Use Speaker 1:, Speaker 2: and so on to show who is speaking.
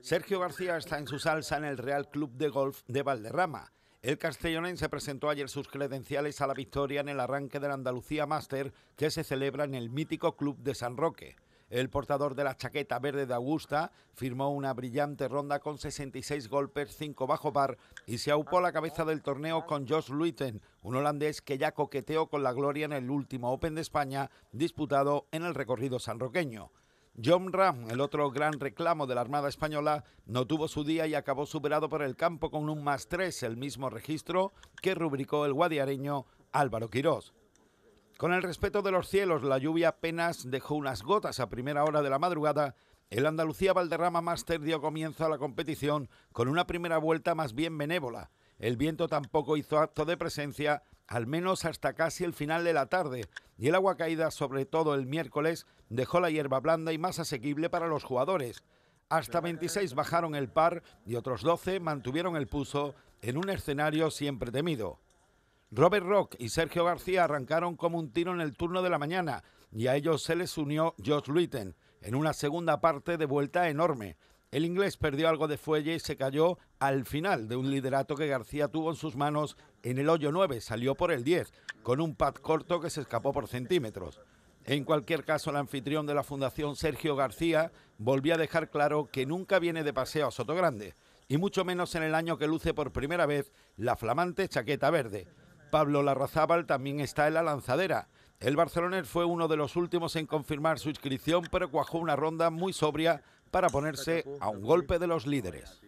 Speaker 1: Sergio García está en su salsa en el Real Club de Golf de Valderrama. El se presentó ayer sus credenciales a la victoria en el arranque del Andalucía Master que se celebra en el mítico club de San Roque. El portador de la chaqueta verde de Augusta firmó una brillante ronda con 66 golpes, 5 bajo par y se aupó la cabeza del torneo con Josh Luiten, un holandés que ya coqueteó con la gloria en el último Open de España disputado en el recorrido sanroqueño. John Ram, el otro gran reclamo de la Armada Española, no tuvo su día y acabó superado por el campo con un más 3, el mismo registro que rubricó el guadiareño Álvaro Quirós. Con el respeto de los cielos, la lluvia apenas dejó unas gotas a primera hora de la madrugada. El Andalucía Valderrama Master dio comienzo a la competición con una primera vuelta más bien benévola. El viento tampoco hizo acto de presencia al menos hasta casi el final de la tarde, y el agua caída, sobre todo el miércoles, dejó la hierba blanda y más asequible para los jugadores. Hasta 26 bajaron el par y otros 12 mantuvieron el puso... en un escenario siempre temido. Robert Rock y Sergio García arrancaron como un tiro en el turno de la mañana y a ellos se les unió Josh Luiten en una segunda parte de vuelta enorme, el inglés perdió algo de fuelle y se cayó al final de un liderato que García tuvo en sus manos en el hoyo 9, salió por el 10, con un pad corto que se escapó por centímetros. En cualquier caso, el anfitrión de la Fundación Sergio García volvió a dejar claro que nunca viene de paseo a Sotogrande, y mucho menos en el año que luce por primera vez la flamante chaqueta verde. Pablo Larrazábal también está en la lanzadera. El barcelonés fue uno de los últimos en confirmar su inscripción, pero cuajó una ronda muy sobria para ponerse a un golpe de los líderes.